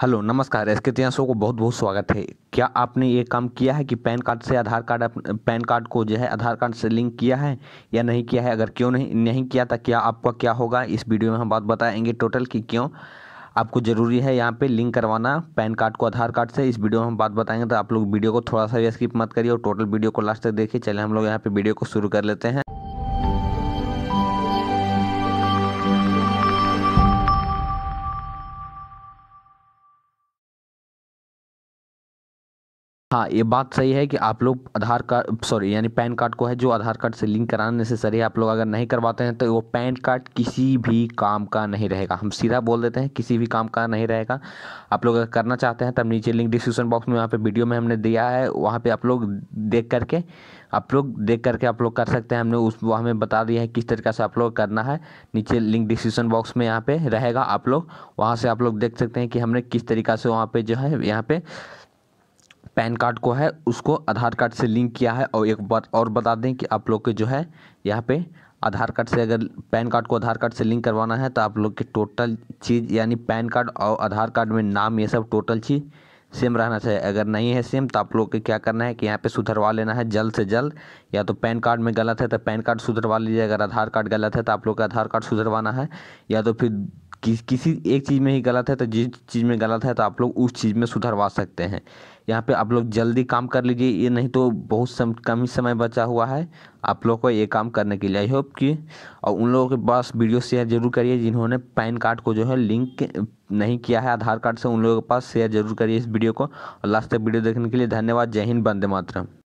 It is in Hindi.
हेलो नमस्कार एस के तिहासों शो को बहुत बहुत स्वागत है क्या आपने ये काम किया है कि पैन कार्ड से आधार कार्ड पैन कार्ड को जो है आधार कार्ड से लिंक किया है या नहीं किया है अगर क्यों नहीं नहीं किया था तो क्या आपका क्या होगा इस वीडियो में हम बात बताएंगे टोटल कि क्यों आपको ज़रूरी है यहाँ पे लिंक करवाना पैन कार्ड को आधार कार्ड से इस वीडियो में हम बात बताएंगे तो आप लोग वीडियो को थोड़ा सा भी स्किप मत करिए और टोटल वीडियो को लास्ट तक देखिए चले हम लोग यहाँ पर वीडियो को शुरू कर लेते हैं हाँ ये बात सही है कि आप लोग आधार कार्ड सॉरी यानी पैन कार्ड को है जो आधार कार्ड से लिंक कराना नेसेसरी है आप लोग अगर नहीं करवाते हैं तो वो पैन कार्ड किसी भी काम का नहीं रहेगा हम सीधा बोल देते हैं किसी भी काम का नहीं रहेगा आप लोग अगर करना चाहते हैं तब नीचे लिंक डिस्क्रिप्शन बॉक्स में वहाँ पर वीडियो में हमने दिया है वहाँ पर आप लोग देख करके आप लोग देख करके आप लोग कर सकते हैं हमने उस वहाँ में बता दिया है किस तरीका से आप लोग करना है नीचे लिंक डिस्क्रिप्शन बॉक्स में यहाँ पर रहेगा आप लोग वहाँ से आप लोग देख सकते हैं कि हमने किस तरीका से वहाँ पर जो है यहाँ पे पैन कार्ड को है उसको आधार कार्ड से लिंक किया है और एक बात और बता दें कि आप लोग के जो है यहाँ पे आधार कार्ड से अगर पैन कार्ड को आधार कार्ड से लिंक करवाना है तो आप लोग के टोटल चीज़ यानी पैन कार्ड और आधार कार्ड में नाम ये सब टोटल चीज़ सेम रहना चाहिए अगर नहीं है सेम तो आप लोग के क्या करना है कि यहाँ पे सुधरवा लेना है जल्द से जल्द या तो पैन कार्ड में गलत है तो पैन कार्ड सुधरवा लीजिए अगर आधार कार्ड गलत है तो आप लोग का आधार कार्ड सुधरवाना है या तो फिर कि, किसी एक चीज़ में ही गलत है तो जिस चीज़ में गलत है तो आप लोग उस चीज़ में सुधरवा सकते हैं यहाँ पे आप लोग जल्दी काम कर लीजिए ये नहीं तो बहुत सम, कम ही समय बचा हुआ है आप लोग को ये काम करने के लिए आई होप कि और उन लोगों के पास वीडियो शेयर जरूर करिए जिन्होंने पैन कार्ड को जो है लिंक नहीं किया है आधार कार्ड से उन लोगों के पास शेयर जरूर करिए इस वीडियो को और लास्ट तक वीडियो देखने के लिए धन्यवाद जय हिंद बंदे मातरम